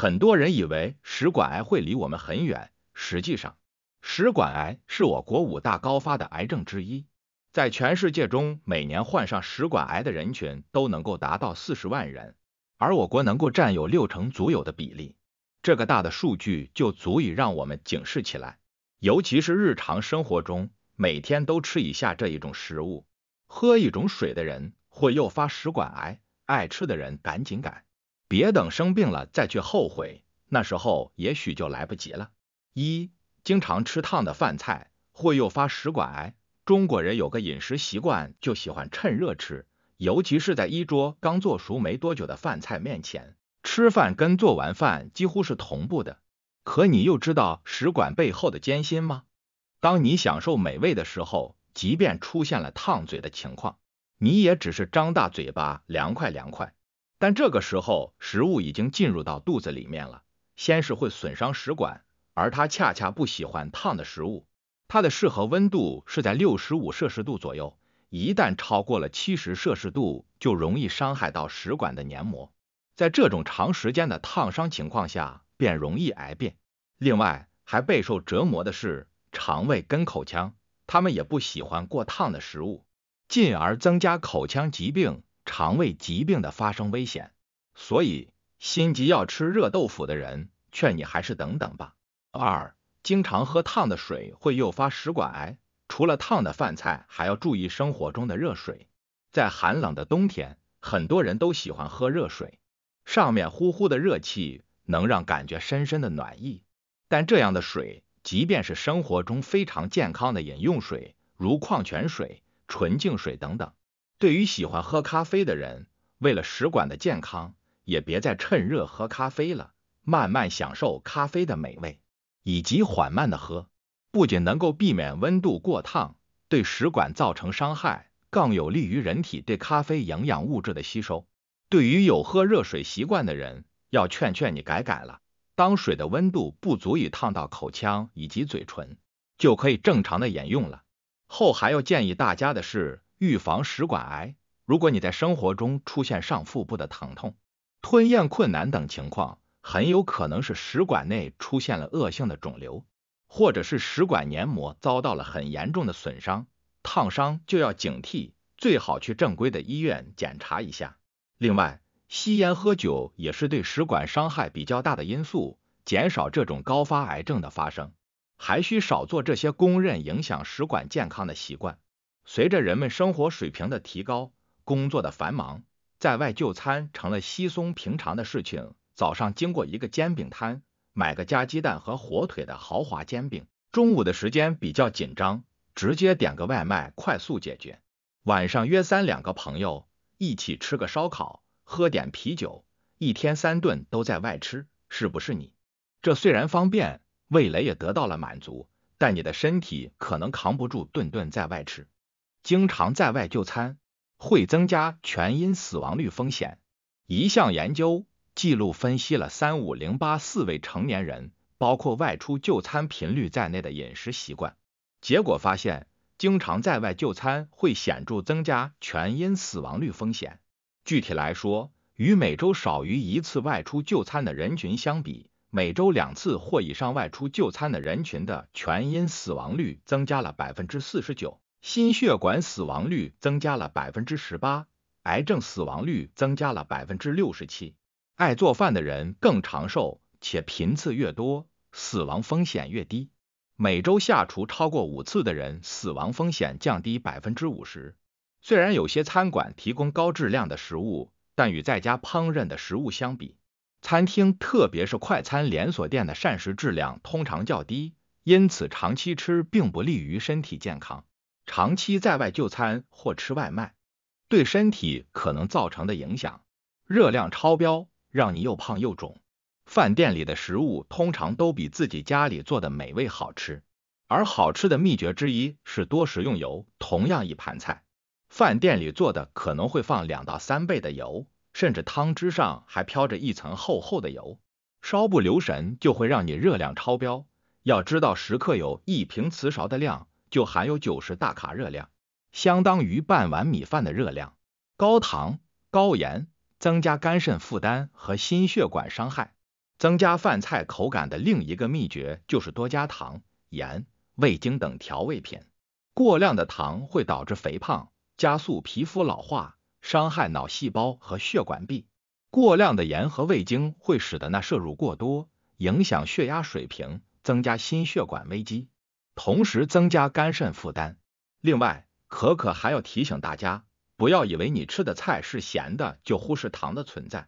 很多人以为食管癌会离我们很远，实际上，食管癌是我国五大高发的癌症之一。在全世界中，每年患上食管癌的人群都能够达到四十万人，而我国能够占有六成左右的比例。这个大的数据就足以让我们警示起来。尤其是日常生活中，每天都吃以下这一种食物、喝一种水的人，会诱发食管癌。爱吃的人赶紧改。别等生病了再去后悔，那时候也许就来不及了。一、经常吃烫的饭菜会诱发食管癌。中国人有个饮食习惯，就喜欢趁热吃，尤其是在一桌刚做熟没多久的饭菜面前，吃饭跟做完饭几乎是同步的。可你又知道食管背后的艰辛吗？当你享受美味的时候，即便出现了烫嘴的情况，你也只是张大嘴巴凉快凉快。但这个时候，食物已经进入到肚子里面了，先是会损伤食管，而它恰恰不喜欢烫的食物，它的适合温度是在六十五摄氏度左右，一旦超过了七十摄氏度，就容易伤害到食管的黏膜，在这种长时间的烫伤情况下，便容易癌变。另外，还备受折磨的是肠胃跟口腔，它们也不喜欢过烫的食物，进而增加口腔疾病。肠胃疾病的发生危险，所以心急要吃热豆腐的人，劝你还是等等吧。二、经常喝烫的水会诱发食管癌，除了烫的饭菜，还要注意生活中的热水。在寒冷的冬天，很多人都喜欢喝热水，上面呼呼的热气能让感觉深深的暖意。但这样的水，即便是生活中非常健康的饮用水，如矿泉水、纯净水等等。对于喜欢喝咖啡的人，为了食管的健康，也别再趁热喝咖啡了。慢慢享受咖啡的美味，以及缓慢的喝，不仅能够避免温度过烫对食管造成伤害，更有利于人体对咖啡营养物质的吸收。对于有喝热水习惯的人，要劝劝你改改了。当水的温度不足以烫到口腔以及嘴唇，就可以正常的饮用了。后还要建议大家的是。预防食管癌。如果你在生活中出现上腹部的疼痛、吞咽困难等情况，很有可能是食管内出现了恶性的肿瘤，或者是食管黏膜遭到了很严重的损伤。烫伤就要警惕，最好去正规的医院检查一下。另外，吸烟、喝酒也是对食管伤害比较大的因素。减少这种高发癌症的发生，还需少做这些公认影响食管健康的习惯。随着人们生活水平的提高，工作的繁忙，在外就餐成了稀松平常的事情。早上经过一个煎饼摊，买个加鸡蛋和火腿的豪华煎饼；中午的时间比较紧张，直接点个外卖，快速解决；晚上约三两个朋友一起吃个烧烤，喝点啤酒。一天三顿都在外吃，是不是你？这虽然方便，味蕾也得到了满足，但你的身体可能扛不住顿顿在外吃。经常在外就餐会增加全因死亡率风险。一项研究记录分析了三五零八四位成年人，包括外出就餐频率在内的饮食习惯，结果发现，经常在外就餐会显著增加全因死亡率风险。具体来说，与每周少于一次外出就餐的人群相比，每周两次或以上外出就餐的人群的全因死亡率增加了百分之四十九。心血管死亡率增加了百分之十八，癌症死亡率增加了百分之六十七。爱做饭的人更长寿，且频次越多，死亡风险越低。每周下厨超过五次的人，死亡风险降低百分之五十。虽然有些餐馆提供高质量的食物，但与在家烹饪的食物相比，餐厅，特别是快餐连锁店的膳食质量通常较低，因此长期吃并不利于身体健康。长期在外就餐或吃外卖，对身体可能造成的影响：热量超标，让你又胖又肿。饭店里的食物通常都比自己家里做的美味好吃，而好吃的秘诀之一是多食用油。同样一盘菜，饭店里做的可能会放两到三倍的油，甚至汤汁上还飘着一层厚厚的油，稍不留神就会让你热量超标。要知道，食客有一平瓷勺的量。就含有九十大卡热量，相当于半碗米饭的热量。高糖、高盐，增加肝肾负担和心血管伤害。增加饭菜口感的另一个秘诀就是多加糖、盐、味精等调味品。过量的糖会导致肥胖，加速皮肤老化，伤害脑细胞和血管壁。过量的盐和味精会使得钠摄入过多，影响血压水平，增加心血管危机。同时增加肝肾负担。另外，可可还要提醒大家，不要以为你吃的菜是咸的就忽视糖的存在。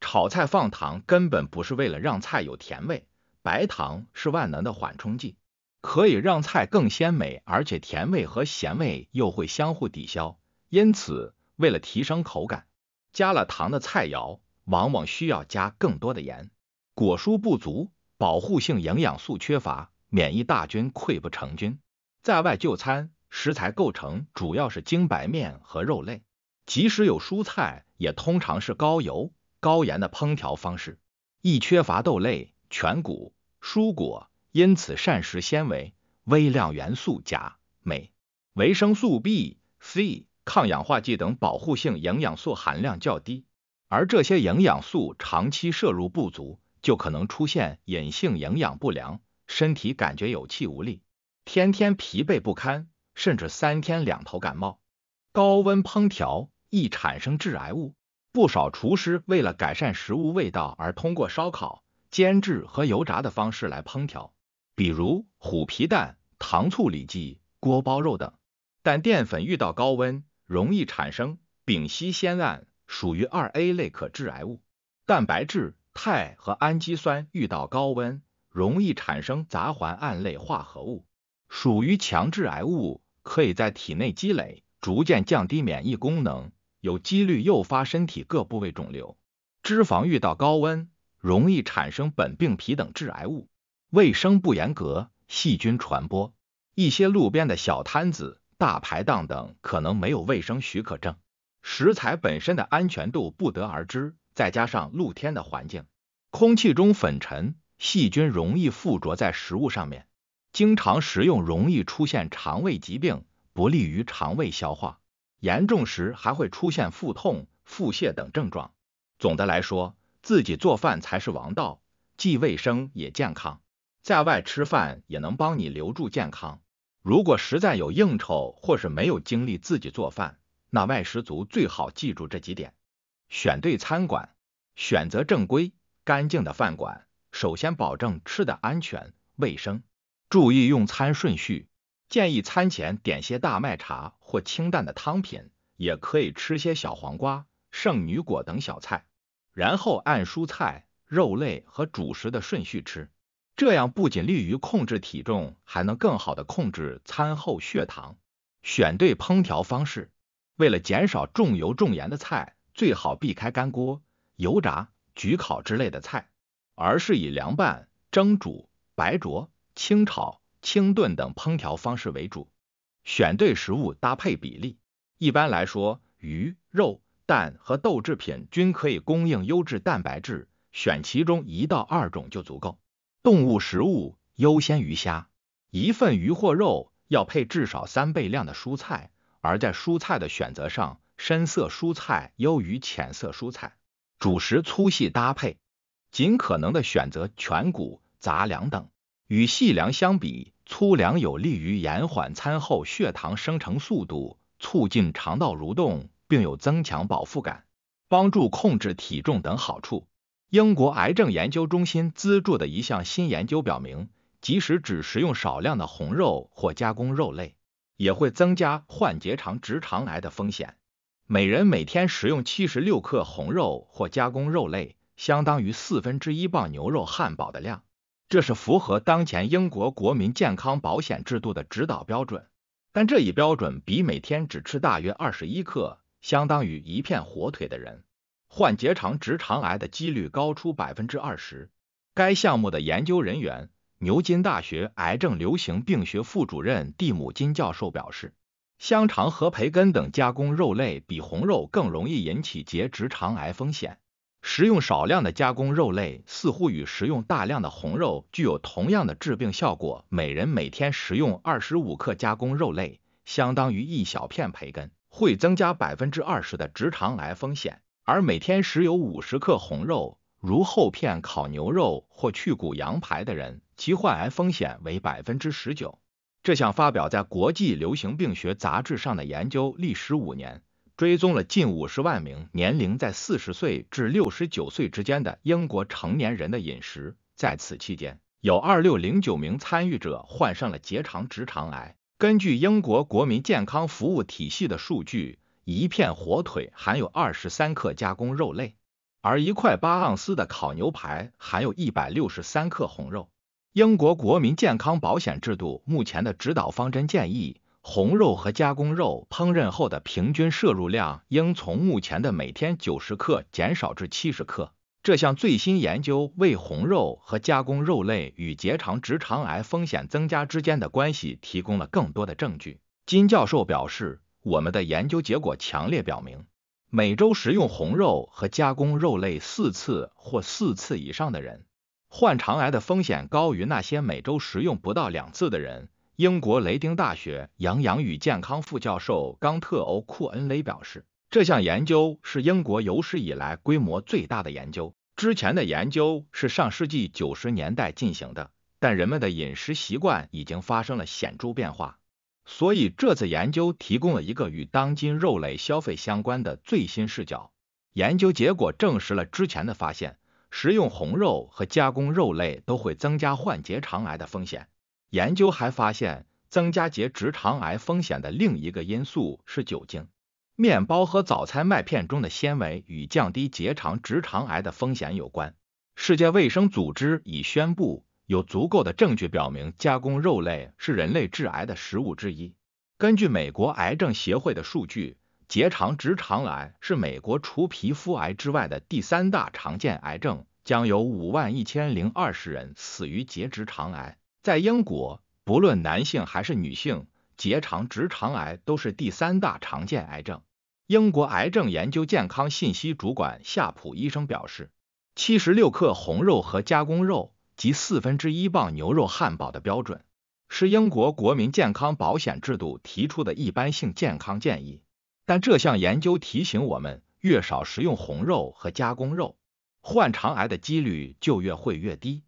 炒菜放糖根本不是为了让菜有甜味，白糖是万能的缓冲剂，可以让菜更鲜美，而且甜味和咸味又会相互抵消。因此，为了提升口感，加了糖的菜肴往往需要加更多的盐。果蔬不足，保护性营养素缺乏。免疫大军溃不成军。在外就餐，食材构成主要是精白面和肉类，即使有蔬菜，也通常是高油、高盐的烹调方式，易缺乏豆类、全谷、蔬果，因此膳食纤维、微量元素钾、镁、维生素 B、C、抗氧化剂等保护性营养素含量较低。而这些营养素长期摄入不足，就可能出现隐性营养不良。身体感觉有气无力，天天疲惫不堪，甚至三天两头感冒。高温烹调易产生致癌物，不少厨师为了改善食物味道而通过烧烤、煎制和油炸的方式来烹调，比如虎皮蛋、糖醋里脊、锅包肉等。但淀粉遇到高温容易产生丙烯酰胺，属于二 A 类可致癌物。蛋白质、肽和氨基酸遇到高温。容易产生杂环胺类化合物，属于强致癌物，可以在体内积累，逐渐降低免疫功能，有几率诱发身体各部位肿瘤。脂肪遇到高温，容易产生苯并芘等致癌物。卫生不严格，细菌传播。一些路边的小摊子、大排档等可能没有卫生许可证，食材本身的安全度不得而知，再加上露天的环境，空气中粉尘。细菌容易附着在食物上面，经常食用容易出现肠胃疾病，不利于肠胃消化，严重时还会出现腹痛、腹泻等症状。总的来说，自己做饭才是王道，既卫生也健康。在外吃饭也能帮你留住健康。如果实在有应酬或是没有精力自己做饭，那外食族最好记住这几点：选对餐馆，选择正规、干净的饭馆。首先保证吃的安全、卫生，注意用餐顺序，建议餐前点些大麦茶或清淡的汤品，也可以吃些小黄瓜、圣女果等小菜，然后按蔬菜、肉类和主食的顺序吃，这样不仅利于控制体重，还能更好的控制餐后血糖。选对烹调方式，为了减少重油重盐的菜，最好避开干锅、油炸、焗烤之类的菜。而是以凉拌、蒸煮、白灼、清炒、清炖等烹调方式为主。选对食物搭配比例，一般来说，鱼、肉、蛋和豆制品均可以供应优质蛋白质，选其中一到二种就足够。动物食物优先鱼虾，一份鱼或肉要配至少三倍量的蔬菜，而在蔬菜的选择上，深色蔬菜优于浅色蔬菜。主食粗细搭配。尽可能的选择全谷杂粮等，与细粮相比，粗粮有利于延缓餐后血糖生成速度，促进肠道蠕动，并有增强饱腹感、帮助控制体重等好处。英国癌症研究中心资助的一项新研究表明，即使只食用少量的红肉或加工肉类，也会增加患结肠直肠癌的风险。每人每天食用七十六克红肉或加工肉类。相当于四分之一磅牛肉汉堡的量，这是符合当前英国国民健康保险制度的指导标准。但这一标准比每天只吃大约二十一克，相当于一片火腿的人，患结肠直肠癌的几率高出百分之二十。该项目的研究人员、牛津大学癌症流行病学副主任蒂姆金教授表示，香肠和培根等加工肉类比红肉更容易引起结直肠癌风险。食用少量的加工肉类似乎与食用大量的红肉具有同样的致病效果。每人每天食用25克加工肉类，相当于一小片培根，会增加20%的直肠癌风险；而每天食有50克红肉，如厚片烤牛肉或去骨羊排的人，其患癌风险为19%。这项发表在《国际流行病学杂志》上的研究历时五年。追踪了近五十万名年龄在四十岁至六十九岁之间的英国成年人的饮食，在此期间，有二六零九名参与者患上了结肠直肠癌。根据英国国民健康服务体系的数据，一片火腿含有二十三克加工肉类，而一块八盎司的烤牛排含有一百六十三克红肉。英国国民健康保险制度目前的指导方针建议。红肉和加工肉烹饪后的平均摄入量应从目前的每天九十克减少至七十克。这项最新研究为红肉和加工肉类与结肠直肠癌风险增加之间的关系提供了更多的证据。金教授表示，我们的研究结果强烈表明，每周食用红肉和加工肉类四次或四次以上的人，患肠癌的风险高于那些每周食用不到两次的人。英国雷丁大学营养与健康副教授冈特·欧库恩雷表示，这项研究是英国有史以来规模最大的研究。之前的研究是上世纪九十年代进行的，但人们的饮食习惯已经发生了显著变化，所以这次研究提供了一个与当今肉类消费相关的最新视角。研究结果证实了之前的发现：食用红肉和加工肉类都会增加患结肠癌的风险。研究还发现，增加结直肠癌风险的另一个因素是酒精。面包和早餐麦片中的纤维与降低结肠直肠癌的风险有关。世界卫生组织已宣布，有足够的证据表明加工肉类是人类致癌的食物之一。根据美国癌症协会的数据，结肠直肠癌是美国除皮肤癌之外的第三大常见癌症，将有五万一千零二十人死于结直肠癌。在英国，不论男性还是女性，结肠直肠癌都是第三大常见癌症。英国癌症研究健康信息主管夏普医生表示，七十六克红肉和加工肉及四分之一磅牛肉汉堡的标准，是英国国民健康保险制度提出的一般性健康建议。但这项研究提醒我们，越少食用红肉和加工肉，患肠癌的几率就越会越低。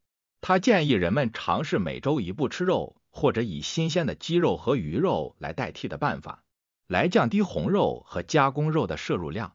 他建议人们尝试每周一步吃肉，或者以新鲜的鸡肉和鱼肉来代替的办法，来降低红肉和加工肉的摄入量。